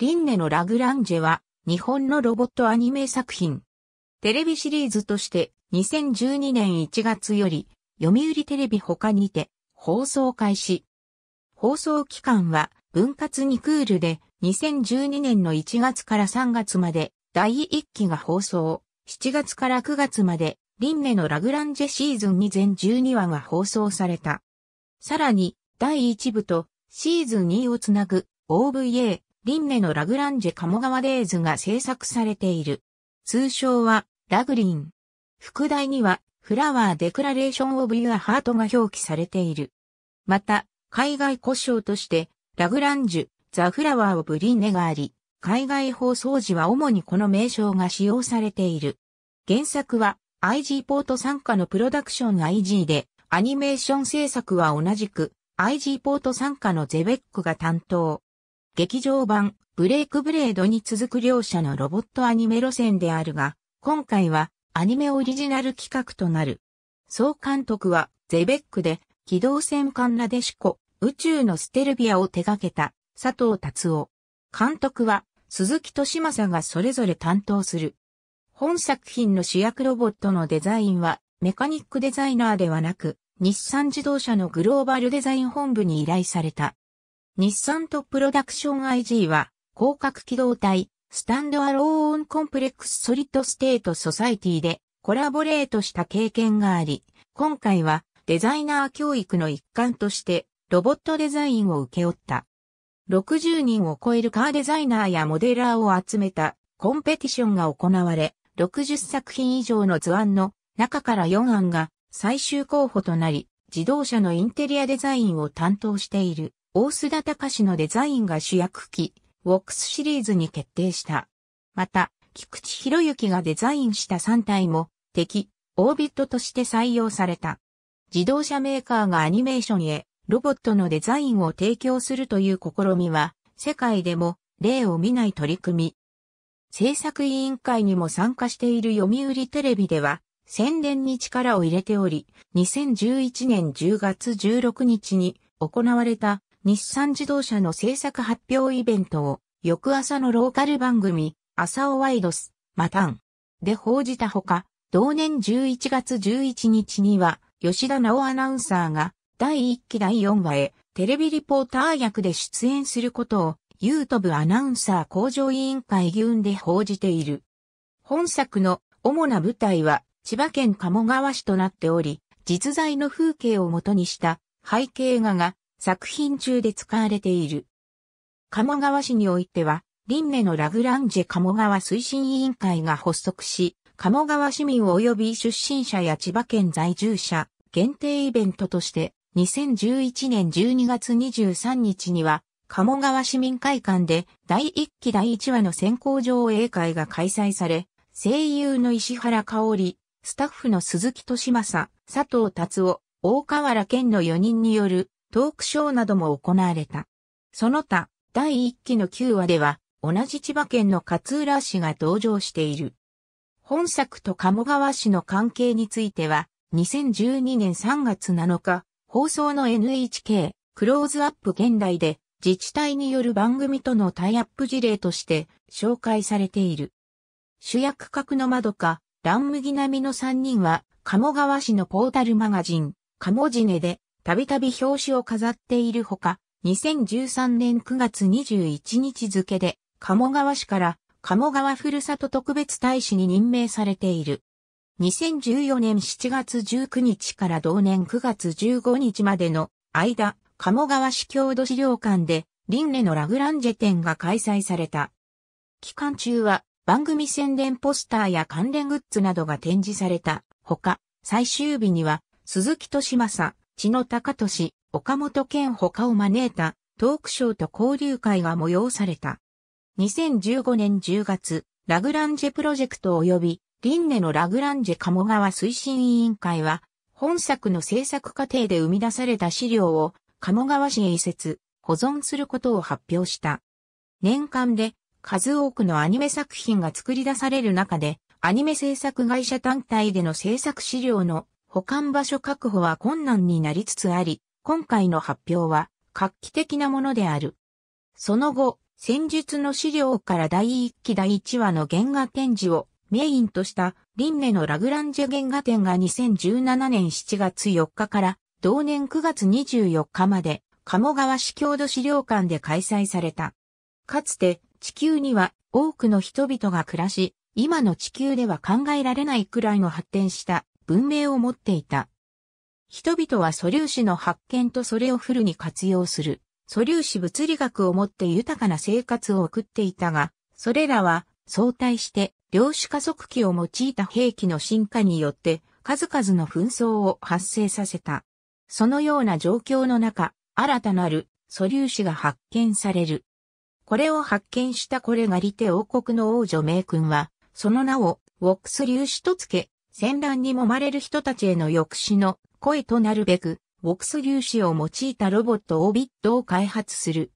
リンネのラグランジェは日本のロボットアニメ作品。テレビシリーズとして2012年1月より読売テレビ他にて放送開始。放送期間は分割にクールで2012年の1月から3月まで第1期が放送。7月から9月までリンネのラグランジェシーズンに全12話が放送された。さらに第1部とシーズン2をつなぐ OVA リンネのラグランジェ鴨川デーズが制作されている。通称は、ラグリン。副題には、フラワーデクラレーションオブユアハートが表記されている。また、海外故障として、ラグランジュ、ザ・フラワー・オブ・リンネがあり、海外放送時は主にこの名称が使用されている。原作は、IG ポート参加のプロダクション IG で、アニメーション制作は同じく、IG ポート参加のゼベックが担当。劇場版、ブレイクブレードに続く両者のロボットアニメ路線であるが、今回はアニメオリジナル企画となる。総監督はゼベックで、機動戦艦ラデシコ、宇宙のステルビアを手掛けた佐藤達夫。監督は鈴木敏正がそれぞれ担当する。本作品の主役ロボットのデザインはメカニックデザイナーではなく、日産自動車のグローバルデザイン本部に依頼された。日産とプロダクション IG は、広角機動隊、スタンドアローオンコンプレックスソリッドステートソサイティでコラボレートした経験があり、今回はデザイナー教育の一環としてロボットデザインを請け負った。60人を超えるカーデザイナーやモデラーを集めたコンペティションが行われ、60作品以上の図案の中から4案が最終候補となり、自動車のインテリアデザインを担当している。大須田隆のデザインが主役機、ウォックスシリーズに決定した。また、菊池博之がデザインした3体も、敵、オービットとして採用された。自動車メーカーがアニメーションへ、ロボットのデザインを提供するという試みは、世界でも例を見ない取り組み。制作委員会にも参加している読売テレビでは、宣伝に力を入れており、2011年10月16日に行われた日産自動車の制作発表イベントを、翌朝のローカル番組、朝をワイドス、マタンで報じたほか、同年11月11日には、吉田直アナウンサーが、第1期第4話へ、テレビリポーター役で出演することを、ユートブアナウンサー工場委員会議運で報じている。本作の主な舞台は、千葉県鴨川市となっており、実在の風景をもとにした背景画が作品中で使われている。鴨川市においては、輪廻のラグランジェ鴨川推進委員会が発足し、鴨川市民及び出身者や千葉県在住者、限定イベントとして、2011年12月23日には、鴨川市民会館で第1期第1話の先行上映会が開催され、声優の石原香織、スタッフの鈴木敏正、佐藤達夫、大河原健の4人によるトークショーなども行われた。その他、第1期の9話では、同じ千葉県の勝浦市が登場している。本作と鴨川市の関係については、2012年3月7日、放送の NHK、クローズアップ現代で、自治体による番組とのタイアップ事例として紹介されている。主役格の窓か、乱麦並みの3人は、鴨川市のポータルマガジン、鴨ジネでたびたび表紙を飾っているほか、2013年9月21日付で、鴨川市から鴨川ふるさと特別大使に任命されている。2014年7月19日から同年9月15日までの間、鴨川市郷土資料館で、リンネのラグランジェ展が開催された。期間中は番組宣伝ポスターや関連グッズなどが展示されたほか、最終日には鈴木とまさ、知野高俊、岡本健他を招いたトークショーと交流会が催された。2015年10月、ラグランジェプロジェクト及び、リンネのラグランジェ鴨川推進委員会は、本作の制作過程で生み出された資料を、鴨川市へ移設、保存することを発表した。年間で、数多くのアニメ作品が作り出される中で、アニメ制作会社単体での制作資料の保管場所確保は困難になりつつあり、今回の発表は画期的なものである。その後、戦術の資料から第1期第1話の原画展示をメインとしたリンネのラグランジェ原画展が2017年7月4日から同年9月24日まで鴨川市郷土資料館で開催された。かつて地球には多くの人々が暮らし、今の地球では考えられないくらいの発展した文明を持っていた。人々は素粒子の発見とそれをフルに活用する、素粒子物理学を持って豊かな生活を送っていたが、それらは相対して量子加速器を用いた兵器の進化によって数々の紛争を発生させた。そのような状況の中、新たなる素粒子が発見される。これを発見したこれがリテ王国の王女名君は、その名をウォックス粒子と付け、戦乱に揉まれる人たちへの抑止の声となるべく、ボクス粒子を用いたロボットオービットを開発する。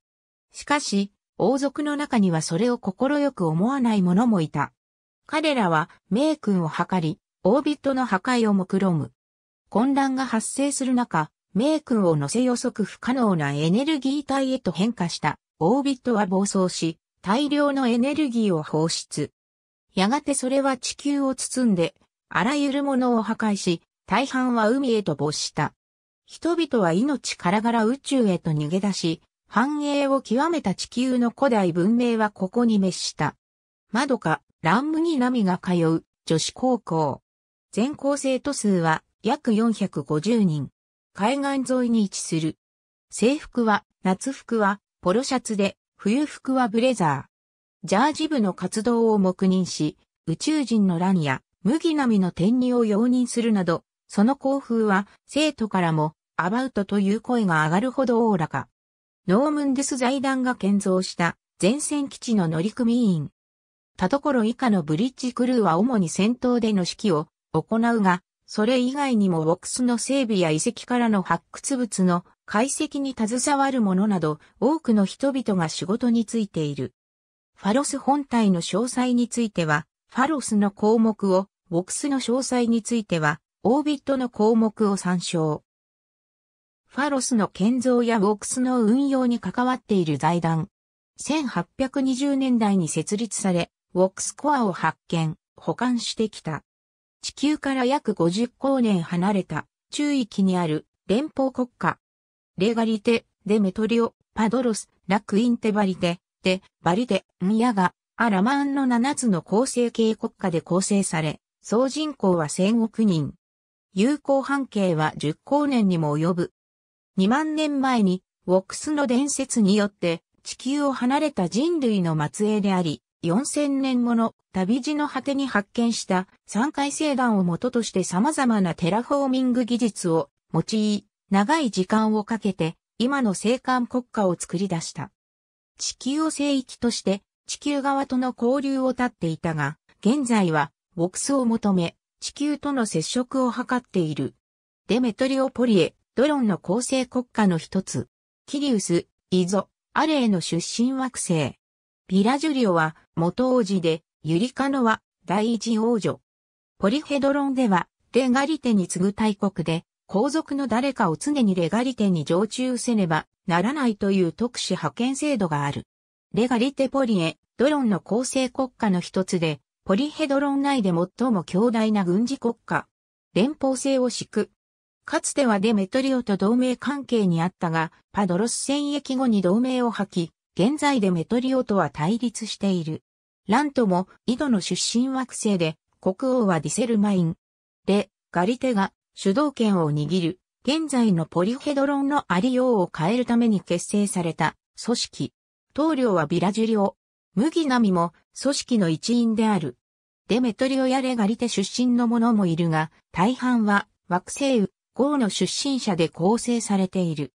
しかし、王族の中にはそれを快く思わない者もいた。彼らは、イ君を図り、オービットの破壊を目論む。混乱が発生する中、イ君を乗せ予測不可能なエネルギー体へと変化したオービットは暴走し、大量のエネルギーを放出。やがてそれは地球を包んであらゆるものを破壊し、大半は海へと没した。人々は命からがら宇宙へと逃げ出し、繁栄を極めた地球の古代文明はここに滅した。窓か、カ、ランムギが通う女子高校。全校生徒数は約450人。海岸沿いに位置する。制服は、夏服は、ポロシャツで、冬服はブレザー。ジャージ部の活動を黙認し、宇宙人の乱や麦並の転入を容認するなど、その校風は生徒からもアバウトという声が上がるほどおおらか。ノームンデス財団が建造した前線基地の乗組員。田所以下のブリッジクルーは主に戦闘での指揮を行うが、それ以外にもボックスの整備や遺跡からの発掘物の解析に携わるものなど多くの人々が仕事についている。ファロス本体の詳細については、ファロスの項目をボクスの詳細については、オービットの項目を参照。ファロスの建造やボクスの運用に関わっている財団。1820年代に設立され、ウォックスコアを発見、保管してきた。地球から約50光年離れた中域にある連邦国家。レガリテ、デメトリオ、パドロス、ラクインテバリテ、で、バリテ、ミヤガ、アラマンの7つの構成系国家で構成され、総人口は1000億人。有効半径は10光年にも及ぶ。2万年前に、ウォックスの伝説によって、地球を離れた人類の末裔であり、4000年後の旅路の果てに発見した三回星団を元として様々なテラフォーミング技術を用い、長い時間をかけて今の星間国家を作り出した。地球を聖域として地球側との交流を立っていたが、現在はボックスを求め、地球との接触を図っている。デメトリオポリエ、ドロンの構成国家の一つ。キリウス、イゾ、アレーの出身惑星。ピラジュリオは元王子で、ユリカノは第一王女。ポリヘドロンでは、レガリテに次ぐ大国で、皇族の誰かを常にレガリテに常駐せねばならないという特殊派遣制度がある。レガリテポリエ、ドロンの構成国家の一つで、ポリヘドロン内で最も強大な軍事国家、連邦制を敷く。かつてはデメトリオと同盟関係にあったが、パドロス戦役後に同盟を破棄、現在デメトリオとは対立している。ラントも井戸の出身惑星で、国王はディセルマイン。で、ガリテが主導権を握る、現在のポリヘドロンのありようを変えるために結成された組織。棟梁はビラジュリオ。麦並も組織の一員である。デメトリオやレガリテ出身の者もいるが、大半は惑星雨、豪の出身者で構成されている。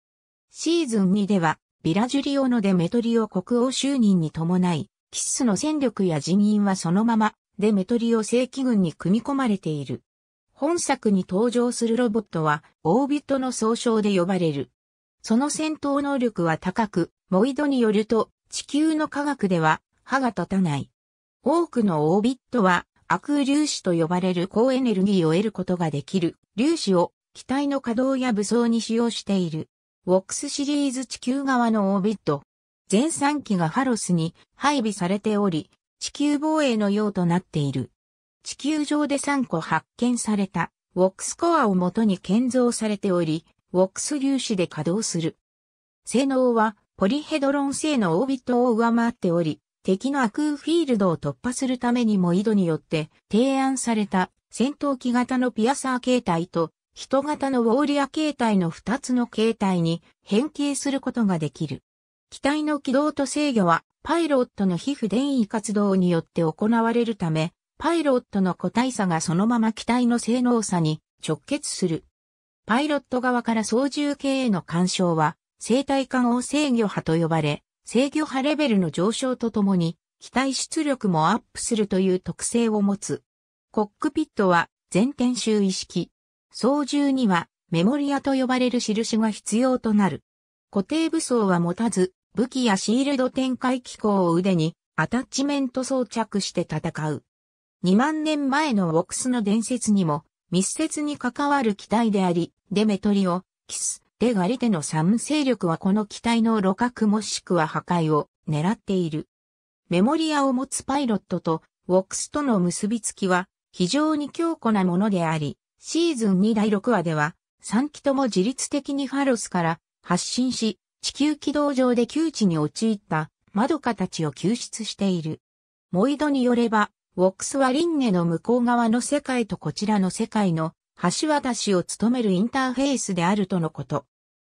シーズン2では、ビラジュリオのデメトリオ国王就任に伴い、キッスの戦力や人員はそのまま、デメトリオ正規軍に組み込まれている。本作に登場するロボットは、オービットの総称で呼ばれる。その戦闘能力は高く、モイドによると、地球の科学では、歯が立たない。多くのオービットは、悪粒子と呼ばれる高エネルギーを得ることができる粒子を機体の稼働や武装に使用している。ウォックスシリーズ地球側のオービット。全3機がファロスに配備されており、地球防衛の用となっている。地球上で3個発見された、ウォックスコアをもとに建造されており、ウォックス粒子で稼働する。性能は、ポリヘドロン製のオービットを上回っており、敵の悪空フィールドを突破するためにも井戸によって提案された戦闘機型のピアサー形態と人型のウォーリア形態の2つの形態に変形することができる。機体の軌道と制御はパイロットの皮膚電位活動によって行われるため、パイロットの個体差がそのまま機体の性能差に直結する。パイロット側から操縦系への干渉は生体化合制御波と呼ばれ、制御波レベルの上昇とともに、機体出力もアップするという特性を持つ。コックピットは全天周意識。操縦にはメモリアと呼ばれる印が必要となる。固定武装は持たず、武器やシールド展開機構を腕にアタッチメント装着して戦う。2万年前のウォクスの伝説にも密接に関わる機体であり、デメトリオ、キス、レガリテのサム勢力はこの機体の露獲もしくは破壊を狙っている。メモリアを持つパイロットとウォックスとの結びつきは非常に強固なものであり、シーズン2第6話では3機とも自律的にファロスから発進し、地球軌道上で窮地に陥ったマドカたちを救出している。モイドによれば、ウォックスはリンネの向こう側の世界とこちらの世界の橋渡しを務めるインターフェースであるとのこと。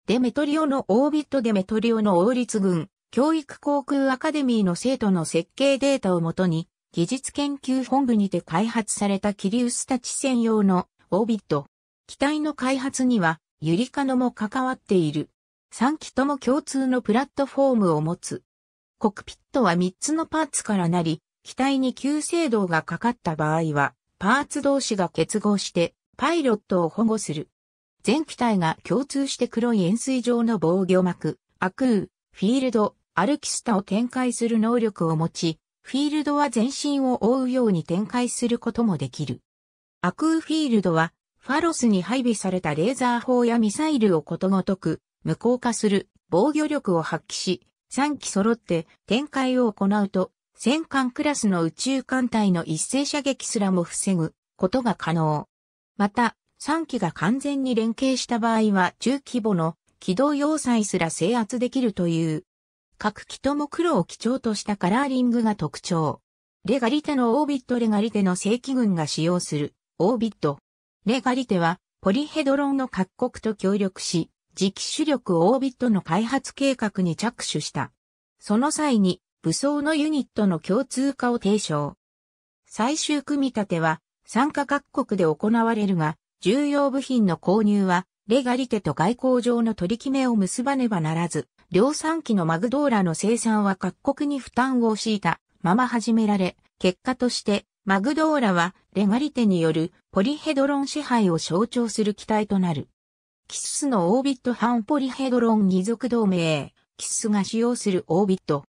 デメトリオのオービットデメトリオの王立軍、教育航空アカデミーの生徒の設計データをもとに、技術研究本部にて開発されたキリウスタチ専用のオービット。機体の開発には、ユリカノも関わっている。3機とも共通のプラットフォームを持つ。コクピットは3つのパーツからなり、機体に急制動がかかった場合は、パーツ同士が結合してパイロットを保護する。全機体が共通して黒い円錐状の防御膜、アクー、フィールド、アルキスタを展開する能力を持ち、フィールドは全身を覆うように展開することもできる。アクーフィールドは、ファロスに配備されたレーザー砲やミサイルをことごとく、無効化する防御力を発揮し、3機揃って展開を行うと、戦艦クラスの宇宙艦隊の一斉射撃すらも防ぐことが可能。また、3機が完全に連携した場合は中規模の軌道要塞すら制圧できるという。各機とも黒を基調としたカラーリングが特徴。レガリテのオービットレガリテの正規軍が使用するオービット。レガリテはポリヘドロンの各国と協力し、磁気主力オービットの開発計画に着手した。その際に武装のユニットの共通化を提唱。最終組み立ては参加各国で行われるが、重要部品の購入は、レガリテと外交上の取り決めを結ばねばならず、量産機のマグドーラの生産は各国に負担を強いたまま始められ、結果として、マグドーラはレガリテによるポリヘドロン支配を象徴する機体となる。キススのオービット反ポリヘドロン義族同盟、キススが使用するオービット。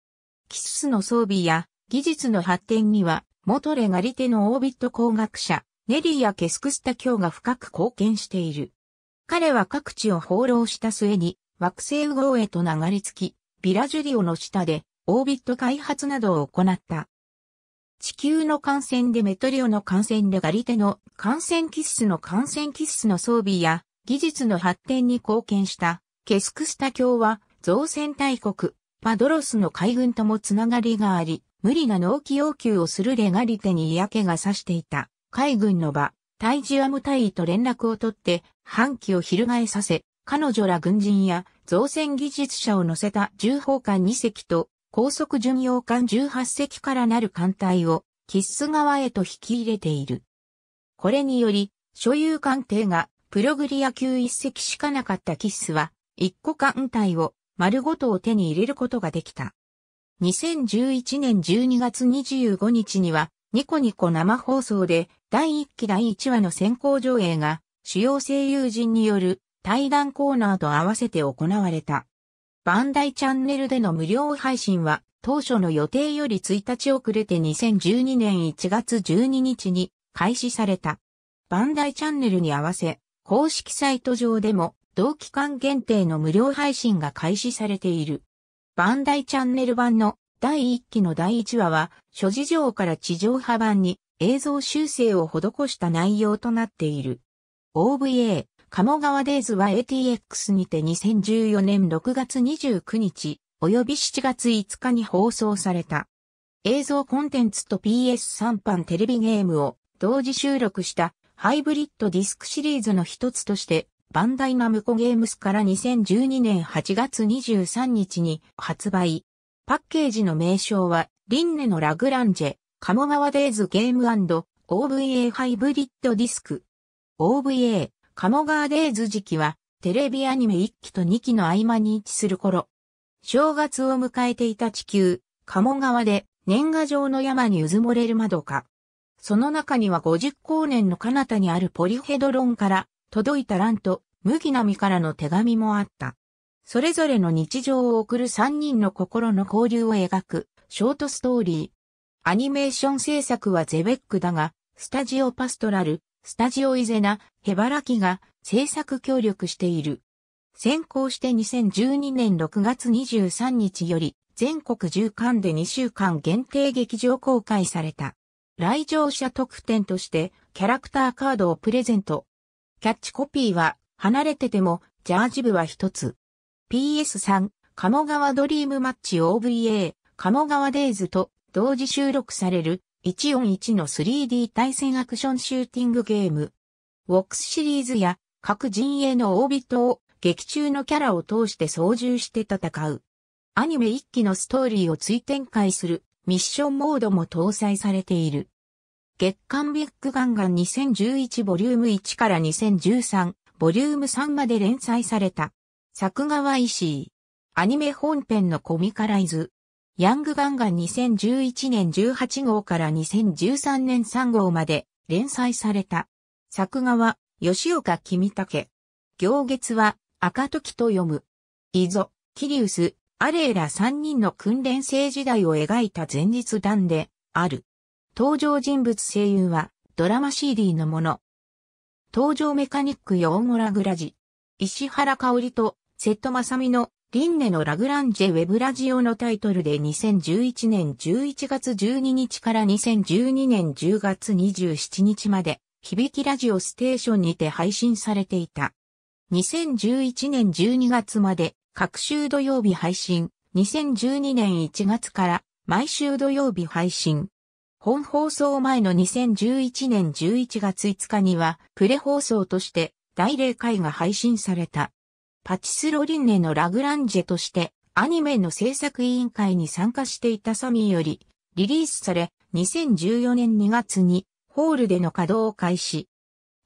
キススの装備や技術の発展には元レガリテのオービット工学者、ネリーやケスクスタ教が深く貢献している。彼は各地を放浪した末に、惑星右ーへと流れ着き、ビラジュリオの下で、オービット開発などを行った。地球の感染でメトリオの感染レガリテの感染キッスの感染キッスの装備や技術の発展に貢献したケスクスタ教は造船大国パドロスの海軍ともつながりがあり、無理な納期要求をするレガリテに嫌気がさしていた。海軍の場、タイジアム隊と連絡を取って、反旗を翻させ、彼女ら軍人や造船技術者を乗せた重砲艦2隻と高速巡洋艦18隻からなる艦隊をキッス側へと引き入れている。これにより、所有艦艇がプログリア級1隻しかなかったキッスは、1個艦隊を丸ごとを手に入れることができた。2011年12月25日には、ニコニコ生放送で第1期第1話の先行上映が主要声優陣による対談コーナーと合わせて行われた。バンダイチャンネルでの無料配信は当初の予定より1日遅れて2012年1月12日に開始された。バンダイチャンネルに合わせ公式サイト上でも同期間限定の無料配信が開始されている。バンダイチャンネル版の第1期の第1話は、諸事情から地上波版に映像修正を施した内容となっている。OVA、鴨川デイズは ATX にて2014年6月29日、及び7月5日に放送された。映像コンテンツと PS3 版テレビゲームを同時収録したハイブリッドディスクシリーズの一つとしてバンダイナムコゲームスから2012年8月23日に発売。パッケージの名称は、リンネのラグランジェ、カモガワデイズゲーム &OVA ハイブリッドディスク。OVA、カモガワデイズ時期は、テレビアニメ1期と2期の合間に位置する頃。正月を迎えていた地球、カモ川で年賀状の山にうずもれる窓か。その中には50光年の彼方にあるポリヘドロンから届いた欄と麦並みからの手紙もあった。それぞれの日常を送る三人の心の交流を描くショートストーリー。アニメーション制作はゼベックだが、スタジオパストラル、スタジオイゼナ、ヘバラキが制作協力している。先行して2012年6月23日より全国10巻で2週間限定劇場公開された。来場者特典としてキャラクターカードをプレゼント。キャッチコピーは、離れてても、ジャージ部は一つ。PS3、鴨川ドリームマッチ OVA、鴨川デイズと同時収録される、141の 3D 対戦アクションシューティングゲーム。ウォックスシリーズや各陣営のオービットを劇中のキャラを通して操縦して戦う。アニメ一期のストーリーを追展開するミッションモードも搭載されている。月刊ビッグガンガン2011ボリューム1から2013ボリューム3まで連載された。作画は石井。アニメ本編のコミカライズ。ヤングガンガン2011年18号から2013年3号まで連載された。作画は吉岡君武。行月は赤時と読む。伊ゾ、キリウス、アレーラ3人の訓練生時代を描いた前日談である。登場人物声優は、ドラマ CD のもの。登場メカニック用語ラグラジ。石原香織と瀬戸正美のリンネのラグランジェウェブラジオのタイトルで2011年11月12日から2012年10月27日まで響きラジオステーションにて配信されていた。2011年12月まで各週土曜日配信。2012年1月から毎週土曜日配信。本放送前の2011年11月5日には、プレ放送として大霊会が配信された。パチスロリンネのラグランジェとして、アニメの制作委員会に参加していたサミーより、リリースされ、2014年2月に、ホールでの稼働を開始。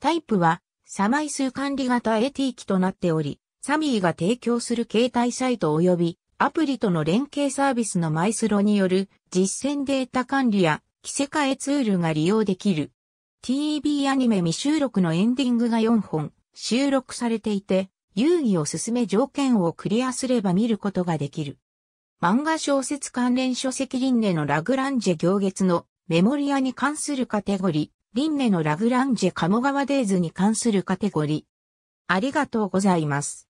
タイプは、サマイス管理型 AT 機となっており、サミーが提供する携帯サイト及び、アプリとの連携サービスのマイスロによる実践データ管理や着せ替えツールが利用できる。TV アニメ未収録のエンディングが4本収録されていて、遊戯を進め条件をクリアすれば見ることができる。漫画小説関連書籍リンネのラグランジェ行月のメモリアに関するカテゴリー、リンネのラグランジェ鴨川デイズに関するカテゴリー。ありがとうございます。